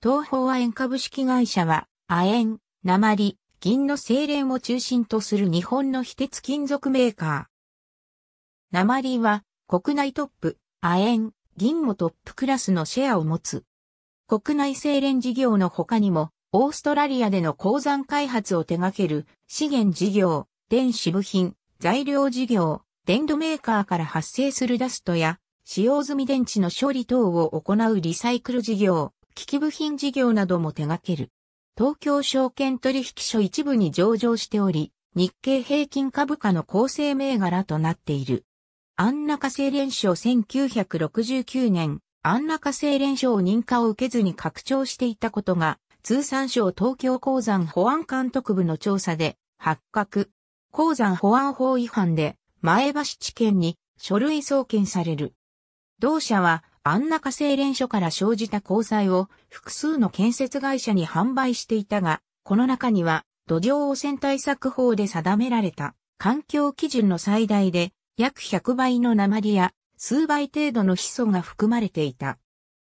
東方亜鉛株式会社は、亜鉛、鉛、銀の精錬を中心とする日本の非鉄金属メーカー。鉛は、国内トップ、亜鉛、銀もトップクラスのシェアを持つ。国内精錬事業の他にも、オーストラリアでの鉱山開発を手掛ける資源事業、電子部品、材料事業、電土メーカーから発生するダストや、使用済み電池の処理等を行うリサイクル事業、機器部品事業なども手掛ける。東京証券取引所一部に上場しており、日経平均株価の構成銘柄となっている。安中製連賞1969年、安中製連を認可を受けずに拡張していたことが、通産省東京鉱山保安監督部の調査で発覚。鉱山保安法違反で前橋地検に書類送検される。同社は安中製連所から生じた鋼材を複数の建設会社に販売していたが、この中には土壌汚染対策法で定められた環境基準の最大で約100倍の鉛や数倍程度のヒ素が含まれていた。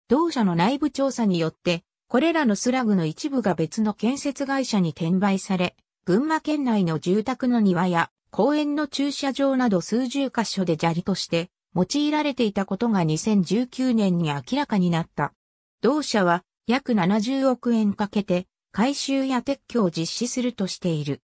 同社の内部調査によって、これらのスラグの一部が別の建設会社に転売され、群馬県内の住宅の庭や公園の駐車場など数十箇所で砂利として用いられていたことが2019年に明らかになった。同社は約70億円かけて回収や撤去を実施するとしている。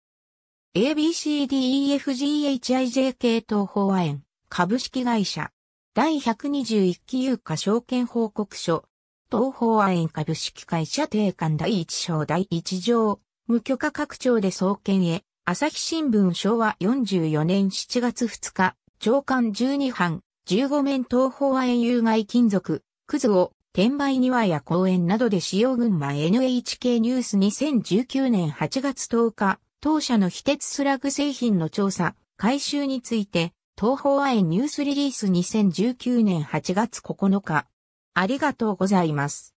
ABCDEFGHIJK 東方園株式会社第121期有価証券報告書東方園株式会社定款第1章第1条無許可拡張で創建へ朝日新聞昭和44年7月2日長官12班15面東方亜鉛有害金属、クズを、転売庭や公園などで使用群馬 NHK ニュース2019年8月10日、当社の非鉄スラグ製品の調査、回収について、東方亜鉛ニュースリリース2019年8月9日。ありがとうございます。